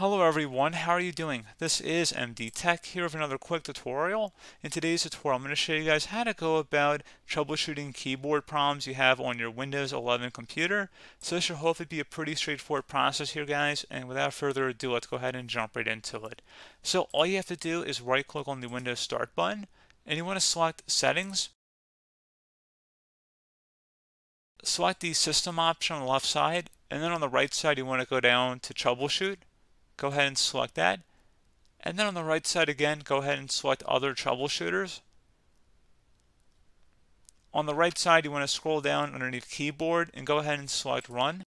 Hello everyone, how are you doing? This is MD Tech here with another quick tutorial. In today's tutorial, I'm going to show you guys how to go about troubleshooting keyboard problems you have on your Windows 11 computer. So this should hopefully be a pretty straightforward process here guys, and without further ado, let's go ahead and jump right into it. So all you have to do is right click on the Windows Start button, and you want to select Settings. Select the System option on the left side, and then on the right side you want to go down to Troubleshoot go ahead and select that. And then on the right side again, go ahead and select other troubleshooters. On the right side, you want to scroll down underneath keyboard and go ahead and select run.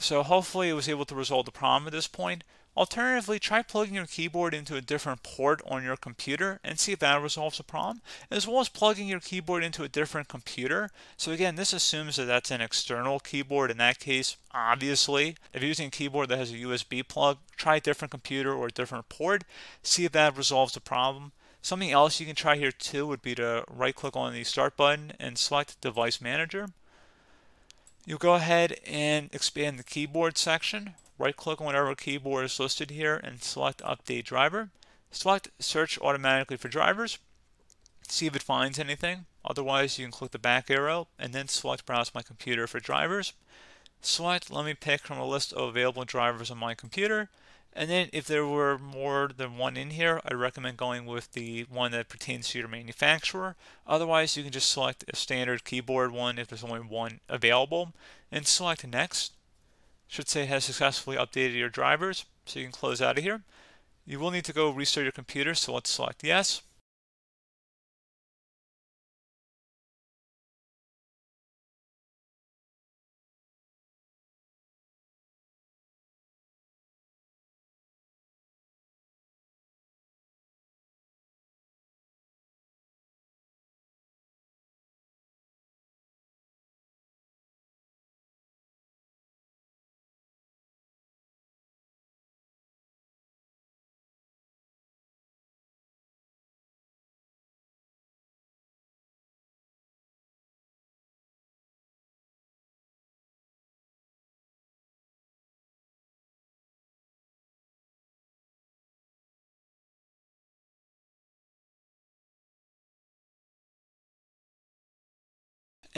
So hopefully it was able to resolve the problem at this point. Alternatively, try plugging your keyboard into a different port on your computer and see if that resolves the problem, as well as plugging your keyboard into a different computer. So again, this assumes that that's an external keyboard. In that case, obviously, if you're using a keyboard that has a USB plug, try a different computer or a different port, see if that resolves the problem. Something else you can try here too would be to right click on the start button and select device manager. You'll go ahead and expand the keyboard section. Right click on whatever keyboard is listed here and select update driver. Select search automatically for drivers. See if it finds anything. Otherwise you can click the back arrow and then select browse my computer for drivers select let me pick from a list of available drivers on my computer and then if there were more than one in here I recommend going with the one that pertains to your manufacturer otherwise you can just select a standard keyboard one if there's only one available and select next should say has successfully updated your drivers so you can close out of here you will need to go restart your computer so let's select yes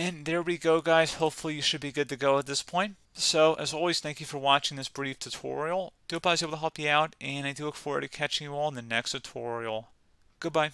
And there we go, guys. Hopefully you should be good to go at this point. So, as always, thank you for watching this brief tutorial. Do hope I was able to help you out, and I do look forward to catching you all in the next tutorial. Goodbye.